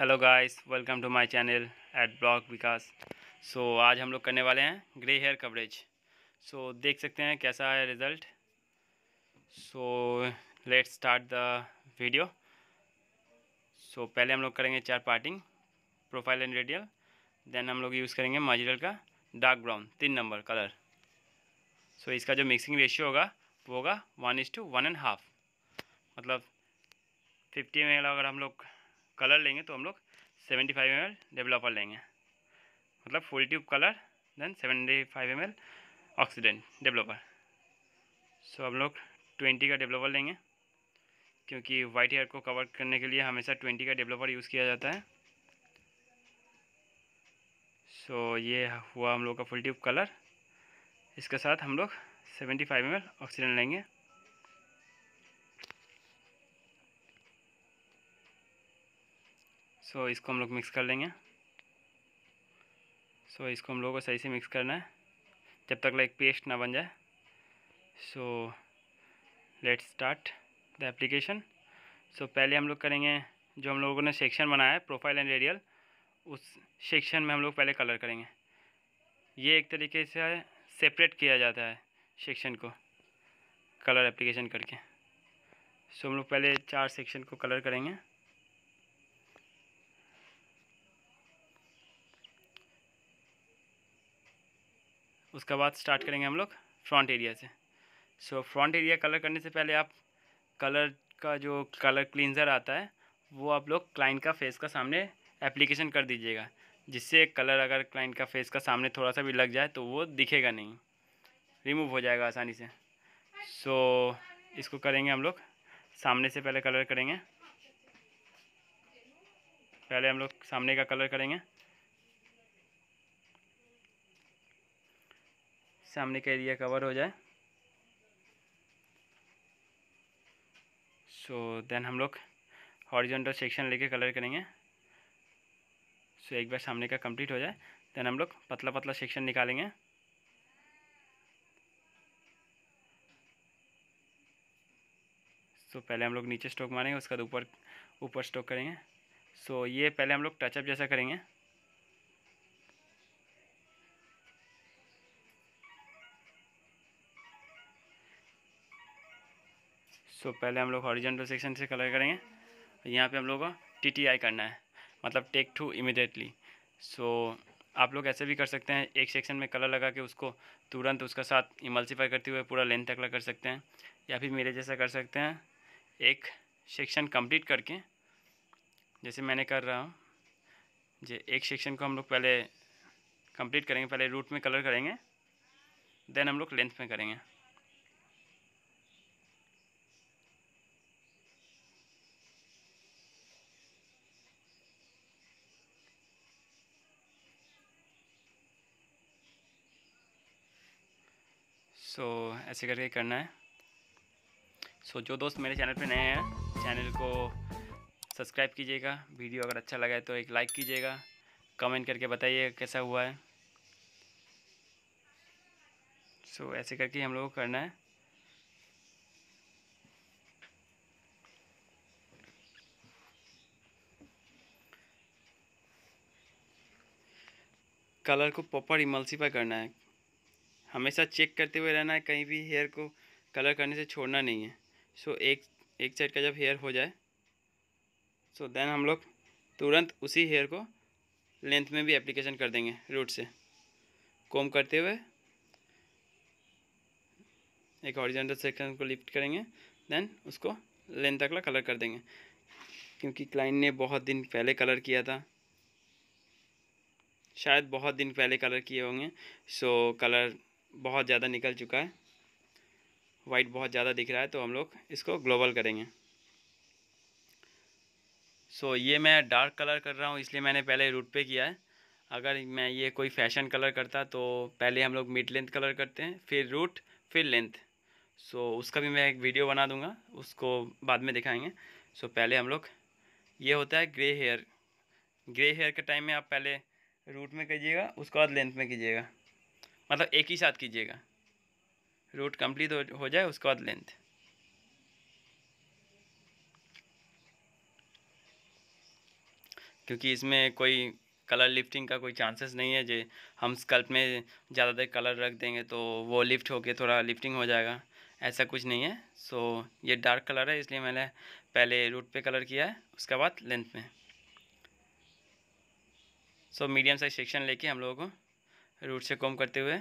hello guys welcome to my channel at blog Vikas so आज हम लोग करने वाले हैं ग्रे हेयर कवरेज सो देख सकते हैं कैसा है result so let's start the video so पहले हम लोग करेंगे चार parting profile and radial then हम लोग यूज़ करेंगे मजरल का डार्क ब्राउन तीन नंबर कलर सो so, इसका जो मिक्सिंग रेशियो होगा वो होगा one is to one and half मतलब फिफ्टी में अगर हम लोग कलर लेंगे तो हम लोग सेवेंटी फाइव एम डेवलपर लेंगे मतलब full tube colour then seventy five M L oxidant developer so हम लोग ट्वेंटी का डेवलपर लेंगे क्योंकि वाइट हेयर को कवर करने के लिए हमेशा ट्वेंटी का डेवलपर यूज़ किया जाता है सो so, ये हुआ हम लोग का फुल ट्यूब कलर इसके साथ हम लोग seventy five M L oxidant लेंगे सो so, इसको हम लोग मिक्स कर लेंगे सो so, इसको हम लोगों को सही से मिक्स करना है जब तक लाइक पेस्ट ना बन जाए so let start the application so पहले हम लोग करेंगे जो हम लोगों ने सेक्शन बनाया है प्रोफाइल एंड रेडियल उस सेक्शन में हम लोग पहले कलर करेंगे ये एक तरीके से सेपरेट किया जाता है सेक्शन को कलर एप्लीकेशन करके सो so, हम लोग पहले चार सेक्शन को कलर करेंगे उसके बाद स्टार्ट करेंगे हम लोग फ्रंट एरिया से so so, front area colour करने से पहले आप कलर का जो कलर क्लिनज़र आता है वो आप लोग क्लाइंट का फेस का सामने एप्लीकेशन कर दीजिएगा जिससे कलर अगर क्लाइंट का फेस का सामने थोड़ा सा भी लग जाए तो वो दिखेगा नहीं रिमूव हो जाएगा आसानी से सो so, इसको करेंगे हम लोग सामने से पहले कलर करेंगे पहले हम लोग सामने का कलर करेंगे सामने का एरिया कवर हो जाए सो so, देन हम लोग हॉरिजॉन्टल सेक्शन लेके कलर करेंगे सो so, एक बार सामने का कंप्लीट हो जाए देन हम लोग पतला पतला सेक्शन निकालेंगे सो so, पहले हम लोग नीचे स्ट्रोक मारेंगे उसके बाद ऊपर ऊपर स्ट्रोक करेंगे सो so, ये पहले हम लोग टचअप जैसा करेंगे सो so, पहले हम लोग हॉरिजेंटल सेक्शन से कलर करेंगे यहाँ पे हम लोग को टी टी आई करना है मतलब टेक टू इमिडिएटली सो आप लोग ऐसे भी कर सकते हैं एक सेक्शन में कलर लगा के उसको तुरंत उसका साथ इमल्सीफाई करते हुए पूरा लेंथ तक कर सकते हैं या फिर मेरे जैसा कर सकते हैं एक सेक्शन कंप्लीट करके जैसे मैंने कर रहा हूँ जे एक सेक्शन को हम लोग पहले कंप्लीट करेंगे पहले रूट में कलर करेंगे देन हम लोग लेंथ में करेंगे सो so, ऐसे करके करना है सो so, जो दोस्त मेरे चैनल पे नए हैं चैनल को सब्सक्राइब कीजिएगा वीडियो अगर अच्छा लगा है तो एक लाइक कीजिएगा कमेंट करके बताइए कैसा हुआ है सो so, ऐसे करके हम लोगों को करना है कलर को प्रॉपर इमल्सीफाई करना है हमेशा चेक करते हुए रहना है कहीं भी हेयर को कलर करने से छोड़ना नहीं है सो so, एक एक साइड का जब हेयर हो जाए सो so, देन हम लोग तुरंत उसी हेयर को लेंथ में भी एप्लीकेशन कर देंगे रूट से कोम करते हुए एक ऑरिजेंटल सेक्शन को लिफ्ट करेंगे देन उसको लेंथ तक का कलर कर देंगे क्योंकि क्लाइंट ने बहुत दिन पहले कलर किया था शायद बहुत दिन पहले कलर किए होंगे सो so, कलर बहुत ज़्यादा निकल चुका है वाइट बहुत ज़्यादा दिख रहा है तो हम लोग इसको ग्लोबल करेंगे सो so, ये मैं डार्क कलर कर रहा हूँ इसलिए मैंने पहले रूट पे किया है अगर मैं ये कोई फैशन कलर करता तो पहले हम लोग मिड लेंथ कलर करते हैं फिर रूट फिर लेंथ सो so, उसका भी मैं एक वीडियो बना दूँगा उसको बाद में दिखाएंगे सो so, पहले हम लोग ये होता है ग्रे हेयर ग्रे हेयर के टाइम में आप पहले रूट में कीजिएगा उसके बाद लेंथ में कीजिएगा मतलब एक ही साथ कीजिएगा रूट कंप्लीट हो, जाए उसके बाद लेंथ क्योंकि इसमें कोई कलर लिफ्टिंग का कोई चांसेस नहीं है जे हम स्कल्प में ज़्यादा देर कलर रख देंगे तो वो लिफ्ट होके थोड़ा लिफ्टिंग हो जाएगा ऐसा कुछ नहीं है सो ये डार्क कलर है इसलिए मैंने पहले रूट पे कलर किया है उसके बाद लेंथ में सो मीडियम साइज सेक्शन लेके हम लोगों को रूट से कॉम करते हुए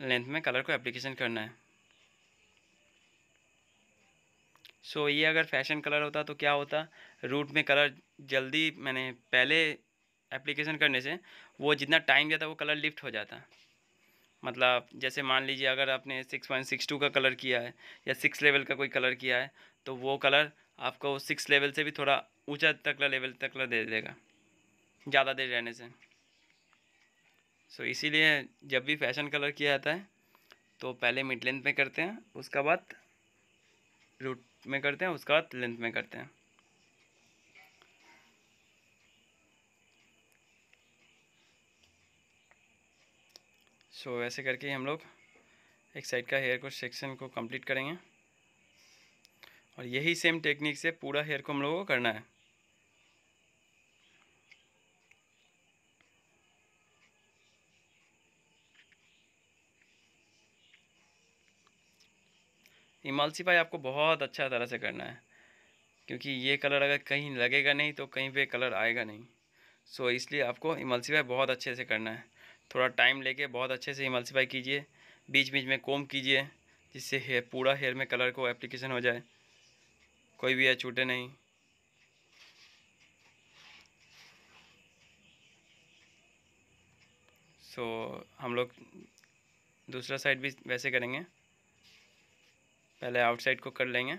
लेंथ में कलर को एप्लीकेशन करना है सो so, ये अगर फैशन कलर होता तो क्या होता रूट में कलर जल्दी मैंने पहले एप्लीकेशन करने से वो जितना टाइम जाता वो कलर लिफ्ट हो जाता मतलब जैसे मान लीजिए अगर आपने सिक्स पॉइंट सिक्स टू का कलर किया है या सिक्स लेवल का कोई कलर किया है तो वो कलर आपको सिक्स लेवल से भी थोड़ा ऊँचा तकला लेवल तकला दे देगा ज़्यादा देर रहने से सो so, इसीलिए जब भी फैशन कलर किया जाता है तो पहले मिड लेंथ में करते हैं उसका बाद रूट में करते हैं उसका बाद लेंथ में करते हैं सो so, ऐसे करके हम लोग एक साइड का हेयर को सेक्शन को कंप्लीट करेंगे और यही सेम टेक्निक से पूरा हेयर को हम लोगों को करना है इमालसीफाई आपको बहुत अच्छा तरह से करना है क्योंकि ये कलर अगर कहीं लगेगा नहीं तो कहीं पे कलर आएगा नहीं सो so, इसलिए आपको इमालसीफाई बहुत अच्छे से करना है थोड़ा टाइम लेके बहुत अच्छे से इमालसीफाई कीजिए बीच बीच में कोम कीजिए जिससे हेयर पूरा हेयर में कलर को एप्लीकेशन हो जाए कोई भी है छूटे नहीं सो so, हम लोग दूसरा साइड भी वैसे करेंगे पहले आउटसाइड को कर लेंगे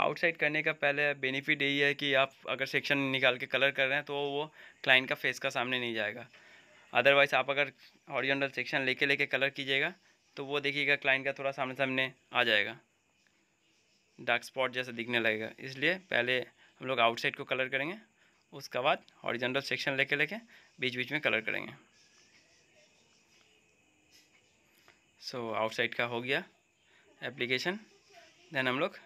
आउटसाइड करने का पहले बेनिफिट यही है कि आप अगर सेक्शन निकाल के कलर कर रहे हैं तो वो क्लाइंट का फेस का सामने नहीं जाएगा अदरवाइज आप अगर ऑरिजिनल सेक्शन लेके लेके कलर कीजिएगा तो वो देखिएगा क्लाइंट का थोड़ा सामने सामने आ जाएगा डार्क स्पॉट जैसा दिखने लगेगा इसलिए पहले हम लोग आउटसाइड को कलर करेंगे उसके बाद ऑरिजिनल सेक्शन लेके लेके बीच बीच में कलर करेंगे सो so, आउटसाइड का हो गया एप्लीकेशन देन हम लोग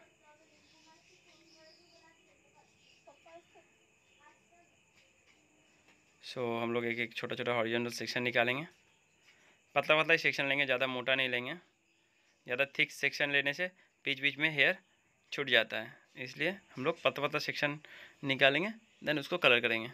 सो so, हम लोग एक एक छोटा छोटा हॉरिजॉन्टल सेक्शन निकालेंगे पतला पतला ही सेक्शन लेंगे ज़्यादा मोटा नहीं लेंगे ज़्यादा थिक सेक्शन लेने से बीच बीच में हेयर छूट जाता है इसलिए हम लोग पतला पतला सेक्शन निकालेंगे देन उसको कलर करेंगे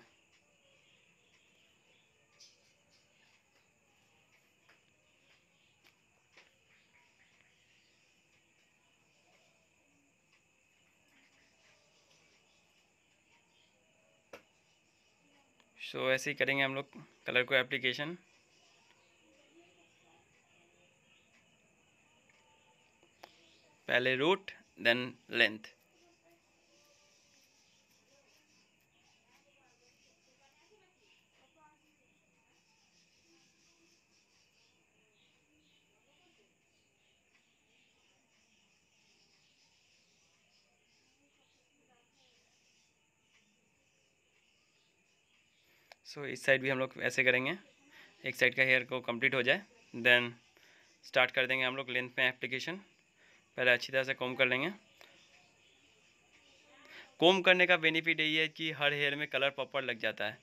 सो so, ऐसे ही करेंगे हम लोग कलर को एप्लीकेशन पहले रूट देन लेंथ सो इस साइड भी हम लोग ऐसे करेंगे एक साइड का हेयर को कंप्लीट हो जाए देन स्टार्ट कर देंगे हम लोग लेंथ में एप्लीकेशन पहले अच्छी तरह से कॉम कर लेंगे कोम करने का बेनिफिट यही है कि हर हेयर में कलर प्रॉपर लग जाता है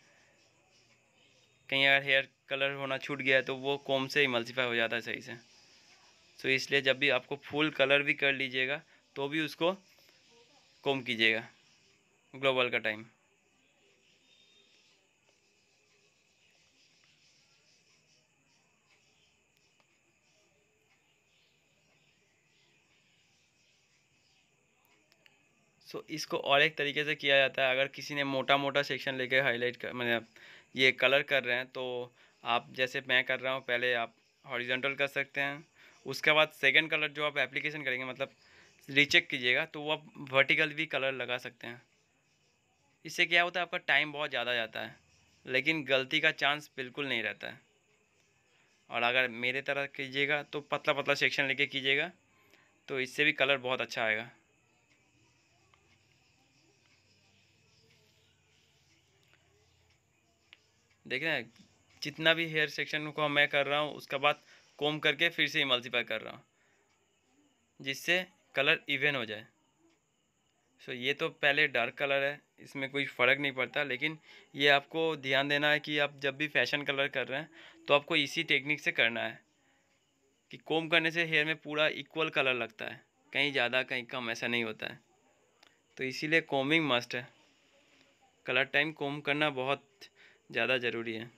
कहीं अगर हेयर कलर होना छूट गया है तो वो कॉम से इमल्सीफाई हो जाता है सही से सो so, इसलिए जब भी आपको फुल कलर भी कर लीजिएगा तो भी उसको कोम कीजिएगा ग्लोबल का टाइम सो so, इसको और एक तरीके से किया जाता है अगर किसी ने मोटा मोटा सेक्शन लेके हाईलाइट कर मतलब ये कलर कर रहे हैं तो आप जैसे मैं कर रहा हूँ पहले आप हॉरिजेंटल कर सकते हैं उसके बाद सेकेंड कलर जो आप एप्लीकेशन करेंगे मतलब रीचेक कीजिएगा तो वो आप वर्टिकल भी कलर लगा सकते हैं इससे क्या होता है आपका टाइम बहुत ज़्यादा जाता है लेकिन गलती का चांस बिल्कुल नहीं रहता है और अगर मेरे तरह कीजिएगा तो पतला पतला सेक्शन लेके कीजिएगा तो इससे भी कलर बहुत अच्छा आएगा देख रहे हैं जितना भी हेयर सेक्शन को मैं कर रहा हूँ उसका बाद कोम करके फिर से इमल्सीफाई कर रहा हूँ जिससे कलर इवन हो जाए सो ये तो पहले डार्क कलर है इसमें कोई फ़र्क नहीं पड़ता लेकिन ये आपको ध्यान देना है कि आप जब भी फैशन कलर कर रहे हैं तो आपको इसी टेक्निक से करना है कि कोम करने से हेयर में पूरा इक्वल कलर लगता है कहीं ज़्यादा कहीं कम ऐसा नहीं होता है तो इसीलिए कोमिंग मस्ट है कलर टाइम कोम करना बहुत ज़्यादा ज़रूरी है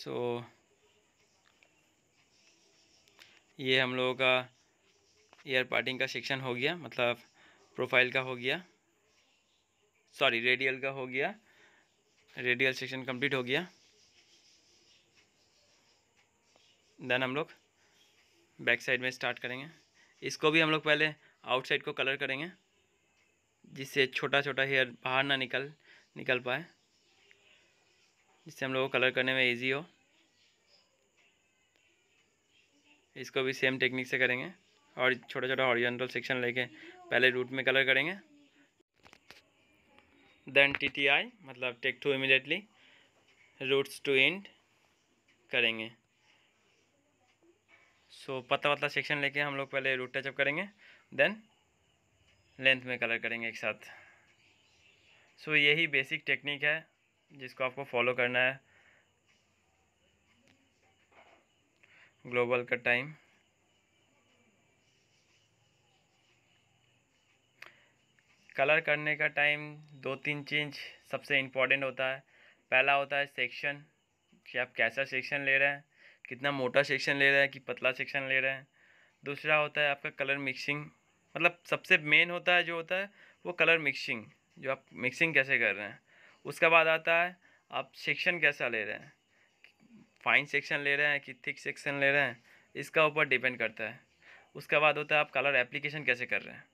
सो so, ये हम लोगों का एयर पार्टिंग का सेक्शन हो गया मतलब प्रोफाइल का हो गया सॉरी रेडियल का हो गया रेडियल सेक्शन कंप्लीट हो गया देन हम लोग बैक साइड में स्टार्ट करेंगे इसको भी हम लोग पहले आउटसाइड को कलर करेंगे जिससे छोटा छोटा हेयर बाहर ना निकल निकल पाए जिससे हम लोग को कलर करने में इजी हो इसको भी सेम टेक्निक से करेंगे और छोटा छोटा हॉरिजॉन्टल सेक्शन लेके पहले रूट में कलर करेंगे देन टी टी आई मतलब take to immediately roots to end करेंगे सो पतला पतला सेक्शन लेके हम लोग पहले रूट टचअप करेंगे देन लेंथ में कलर करेंगे एक साथ सो so, यही बेसिक टेक्निक है जिसको आपको फॉलो करना है ग्लोबल का टाइम कलर करने का टाइम दो तीन चीज सबसे इम्पॉर्टेंट होता है पहला होता है सेक्शन कि आप कैसा सेक्शन ले रहे हैं कितना मोटा सेक्शन ले रहे हैं कि पतला सेक्शन ले रहे हैं दूसरा होता है आपका कलर मिक्सिंग मतलब सबसे मेन होता है जो होता है वो कलर मिक्सिंग जो आप मिक्सिंग कैसे कर रहे हैं उसके बाद आता है आप सेक्शन कैसा ले रहे हैं फाइन सेक्शन ले रहे हैं कि थिक सेक्शन ले रहे हैं इसका ऊपर डिपेंड करता है उसके बाद होता है आप कलर एप्लीकेशन कैसे कर रहे हैं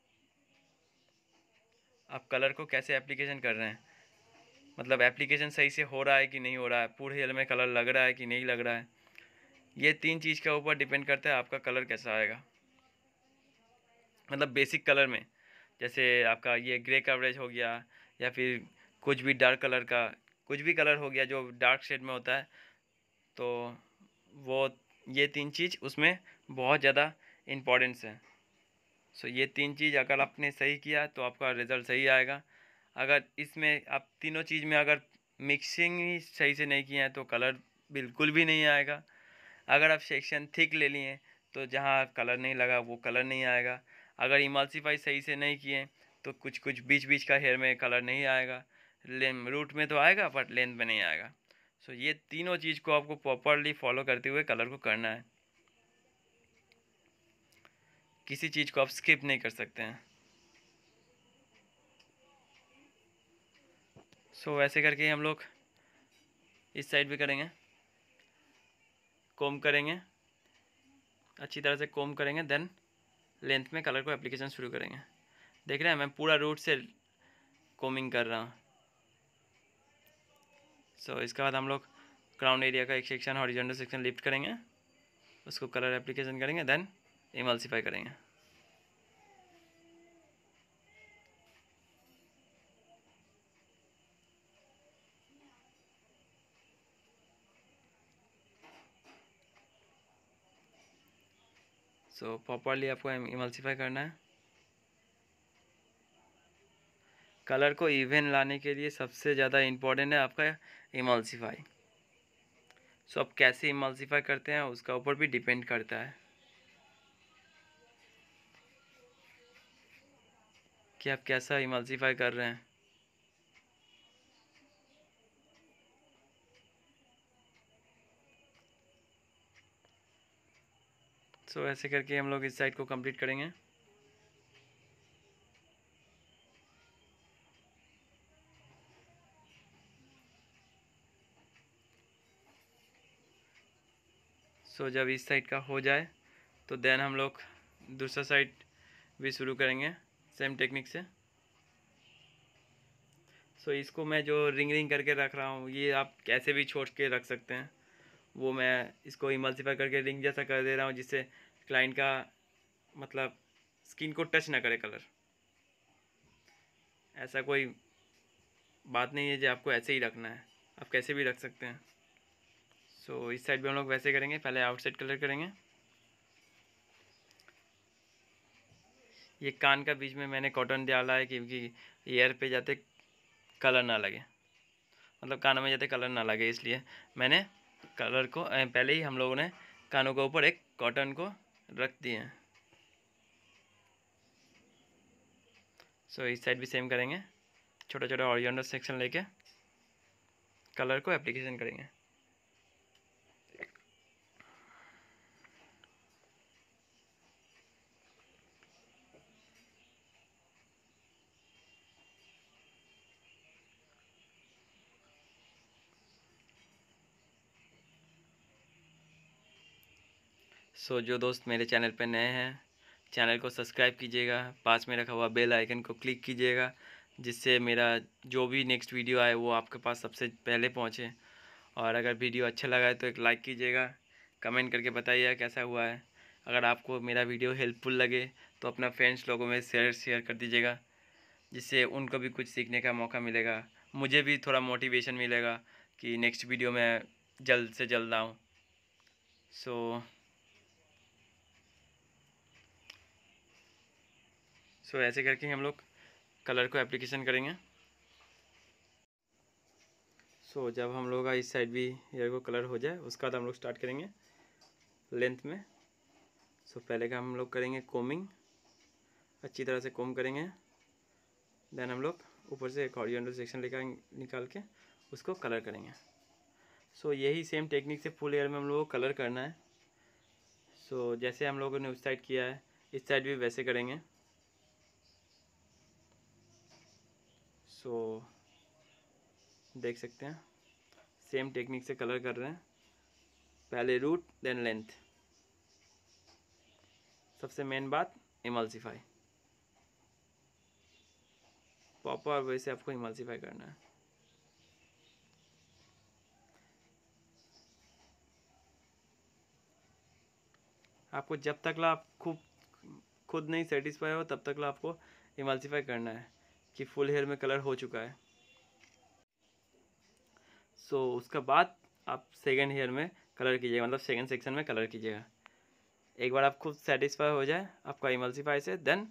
आप कलर को कैसे एप्लीकेशन कर रहे हैं मतलब एप्लीकेशन सही से हो रहा है कि नहीं हो रहा है पूरे हेल में कलर लग रहा है कि नहीं लग रहा है ये तीन चीज़ के ऊपर डिपेंड करता है आपका कलर कैसा आएगा मतलब बेसिक कलर में जैसे आपका ये ग्रे कवरेज हो गया या फिर कुछ भी डार्क कलर का कुछ भी कलर हो गया जो डार्क शेड में होता है तो वो ये तीन चीज़ उसमें बहुत ज़्यादा इम्पोर्टेंस है सो ये तीन चीज़ अगर आपने सही किया तो आपका रिज़ल्ट सही आएगा अगर इसमें आप तीनों चीज़ में अगर मिक्सिंग ही सही से नहीं किया है तो कलर बिल्कुल भी नहीं आएगा अगर आप सेक्शन थिक ले लिए तो जहाँ कलर नहीं लगा वो कलर नहीं आएगा अगर इमल्सीफाई सही से नहीं किए तो कुछ कुछ बीच बीच का हेयर में कलर नहीं आएगा रूट में तो आएगा बट लेंथ में नहीं आएगा सो ये तीनों चीज़ को आपको प्रॉपरली फॉलो करते हुए कलर को करना है किसी चीज़ को आप स्किप नहीं कर सकते हैं सो so, ऐसे करके हम लोग इस साइड भी करेंगे कोम करेंगे अच्छी तरह से कोम करेंगे देन लेंथ में कलर को एप्लीकेशन शुरू करेंगे देख रहे हैं मैं पूरा रूट से कोमिंग कर रहा हूँ सो so, इसके बाद हम लोग क्राउन एरिया का एक सेक्शन हॉरिजॉन्टल सेक्शन लिफ्ट करेंगे उसको कलर एप्लीकेशन करेंगे देन इमल्सीफाई करेंगे सो so, प्रॉपरली आपको इमल्सीफाई करना है कलर को इवेंट लाने के लिए सबसे ज़्यादा इम्पोर्टेंट है आपका इमल्सीफाई सो so, आप कैसे इमल्सीफाई करते हैं उसका ऊपर भी डिपेंड करता है कि आप कैसा इमल्सीफाई कर रहे हैं सो तो so, ऐसे करके हम लोग इस साइड को कंप्लीट करेंगे सो so, जब इस साइड का हो जाए तो देन हम लोग दूसरा साइड भी शुरू करेंगे सेम टेक्निक से सो so, इसको मैं जो रिंग रिंग करके रख रहा हूँ ये आप कैसे भी छोड़ के रख सकते हैं वो मैं इसको इमल्सीफाई करके रिंग जैसा कर दे रहा हूँ जिससे क्लाइंट का मतलब स्किन को टच ना करे कलर ऐसा कोई बात नहीं है जो आपको ऐसे ही रखना है आप कैसे भी रख सकते हैं सो so, इस साइड भी हम लोग वैसे करेंगे पहले आउटसाइड कलर करेंगे ये कान का बीच में मैंने कॉटन डाला है क्योंकि एयर पे जाते कलर ना लगे मतलब कानों में जाते कलर ना लगे इसलिए मैंने कलर को पहले ही हम लोगों ने कानों के ऊपर एक कॉटन को रख दिए सो so, इस साइड भी सेम करेंगे छोटा छोटा ऑरियनल सेक्शन लेके कलर को एप्लीकेशन करेंगे सो जो दोस्त मेरे चैनल पर नए हैं चैनल को सब्सक्राइब कीजिएगा पास में रखा हुआ बेल आइकन को क्लिक कीजिएगा जिससे मेरा जो भी नेक्स्ट वीडियो आए वो आपके पास सबसे पहले पहुँचे और अगर वीडियो अच्छा लगा है तो एक लाइक कीजिएगा कमेंट करके बताइएगा कैसा हुआ है अगर आपको मेरा वीडियो हेल्पफुल लगे तो अपना फ्रेंड्स लोगों में शेयर शेयर कर दीजिएगा जिससे उनको भी कुछ सीखने का मौका मिलेगा मुझे भी थोड़ा मोटिवेशन मिलेगा कि नेक्स्ट वीडियो मैं जल्द से जल्द आऊँ सो so, सो ऐसे करके हम लोग कलर को एप्लीकेशन करेंगे सो so, जब हम लोग का इस साइड भी हेयर को कलर हो जाए उसके बाद हम लोग स्टार्ट करेंगे लेंथ में सो so, पहले का हम लोग करेंगे कोमिंग अच्छी तरह से कोम करेंगे देन हम लोग ऊपर से एक हॉरिजॉन्टल सेक्शन लेकर निकाल के उसको कलर करेंगे सो so, यही सेम टेक्निक से फुल हेयर में हम लोग को कलर करना है सो so, जैसे हम लोगों ने उस साइड किया है इस साइड भी वैसे करेंगे सो तो देख सकते हैं सेम टेक्निक से कलर कर रहे हैं पहले रूट देन लेंथ सबसे मेन बात इमल्सीफाई पॉपर वे से आपको इमल्सीफाई करना है आपको जब तक ला आप खूब खुद नहीं सेटिस्फाई हो तब तक आपको इमल्सीफाई करना है कि फुल हेयर में कलर हो चुका है सो so, उसका बाद आप सेकेंड हेयर में कलर कीजिएगा मतलब सेकेंड सेक्शन में कलर कीजिएगा एक बार आप खुद सेटिस्फाई हो जाए आपका इमल्सीफाई से देन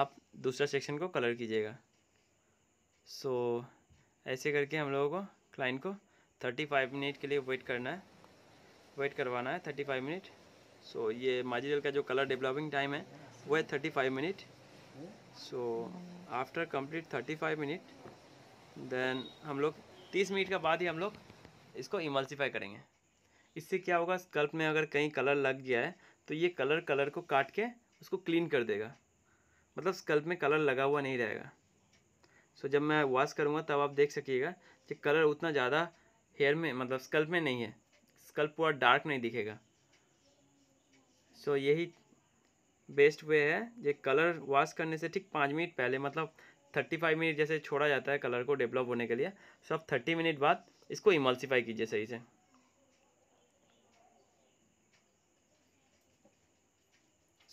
आप दूसरा सेक्शन को कलर कीजिएगा सो so, ऐसे करके हम लोगों को क्लाइंट को थर्टी फाइव मिनट के लिए वेट करना है वेट करवाना है थर्टी फाइव मिनट सो ये माजीरियल का जो कलर डेवलपिंग टाइम है वो है thirty five minute so after complete five minute then हम लोग तीस मिनट के बाद ही हम लोग इसको इमल्सीफाई करेंगे इससे क्या होगा स्कल्प में अगर कहीं कलर लग गया है तो ये कलर कलर को काट के उसको क्लीन कर देगा मतलब स्कल्प में कलर लगा हुआ नहीं रहेगा सो so, जब मैं वॉश करूँगा तब आप देख सकिएगा कि कलर उतना ज़्यादा हेयर में मतलब स्कल्प में नहीं है स्कल्प पूरा डार्क नहीं दिखेगा सो so, यही बेस्ट वे है ये कलर वॉश करने से ठीक पाँच मिनट पहले मतलब थर्टी फाइव मिनट जैसे छोड़ा जाता है कलर को डेवलप होने के लिए सो आप थर्टी मिनट बाद इसको इमल्सीफाई कीजिए सही से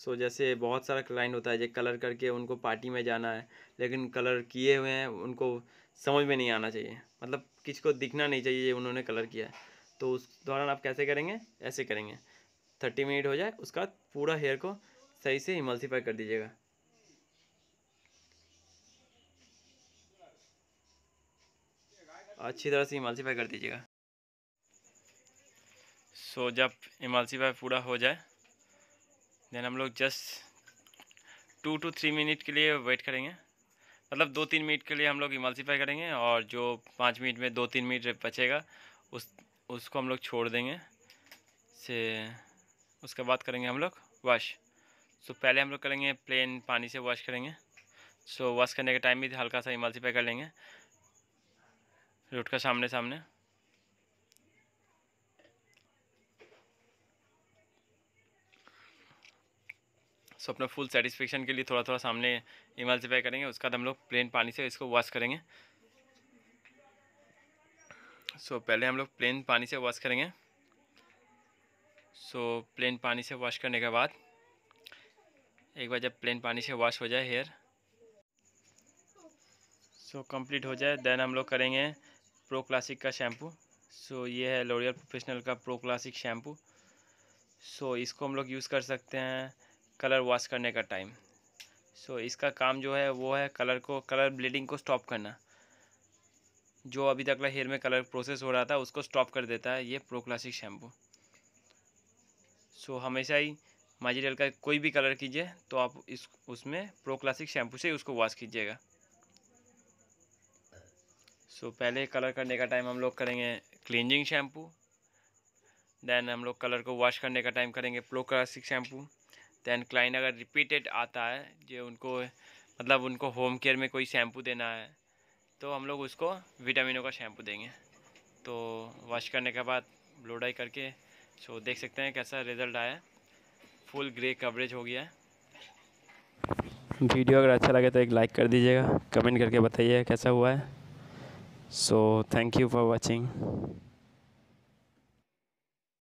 सो so, जैसे बहुत सारा क्लाइंट होता है जो कलर करके उनको पार्टी में जाना है लेकिन कलर किए हुए हैं उनको समझ में नहीं आना चाहिए मतलब किसी को दिखना नहीं चाहिए उन्होंने कलर किया है तो उस दौरान आप कैसे करेंगे ऐसे करेंगे थर्टी मिनट हो जाए उसका पूरा हेयर को सही से इमल्सीफाई कर दीजिएगा अच्छी तरह से इमल्सीफाई कर दीजिएगा सो so, जब इमल्सीफाई पूरा हो जाए देन हम लोग just two two three minute के लिए वेट करेंगे मतलब दो तीन मिनट के लिए हम लोग इमल्सीफाई करेंगे और जो पाँच मिनट में दो तीन मिनट बचेगा उस उसको हम लोग छोड़ देंगे से उसके बाद करेंगे हम लोग वाश सो so, पहले हम लोग करेंगे प्लेन पानी से वॉश करेंगे सो so, वॉश करने का टाइम भी हल्का सा इमल्सीफाई कर लेंगे रूट का सामने सामने सो so, अपना फुल सेटिस्फेक्शन के लिए थोड़ा थोड़ा सामने इमल्सीफाई करेंगे उसके बाद हम लोग प्लेन पानी से इसको वॉश करेंगे सो so, पहले हम लोग प्लेन पानी से वॉश करेंगे सो so, प्लेन पानी से वॉश करने के बाद एक बार जब प्लेन पानी से वॉश हो जाए हेयर सो कंप्लीट हो जाए देन हम लोग करेंगे प्रो क्लासिक का शैम्पू सो so, ये है लोरियल प्रोफेशनल का pro classic shampoo so so, इसको हम लोग यूज़ कर सकते हैं कलर वॉश करने का टाइम सो so, इसका काम जो है वो है कलर को कलर ब्लीडिंग को स्टॉप करना जो अभी तक हेयर में कलर प्रोसेस हो रहा था उसको स्टॉप कर देता है ये pro classic shampoo so so, हमेशा ही माजीरियल का कोई भी कलर कीजिए तो आप इस उसमें प्रो क्लासिक शैम्पू से उसको वॉश कीजिएगा सो so, पहले कलर करने का टाइम हम लोग करेंगे क्लिनजिंग शैम्पू देन हम लोग कलर को वॉश करने का टाइम करेंगे pro classic shampoo then client अगर रिपीटेड आता है जो उनको मतलब उनको होम केयर में कोई शैम्पू देना है तो हम लोग उसको विटामिनों का शैम्पू देंगे तो वॉश करने के बाद ब्लोडाई करके सो देख सकते हैं कैसा रिज़ल्ट आया फुल ग्रे कवरेज हो गया है वीडियो अगर अच्छा लगे तो एक लाइक कर दीजिएगा कमेंट करके बताइए कैसा हुआ है so thank you for watching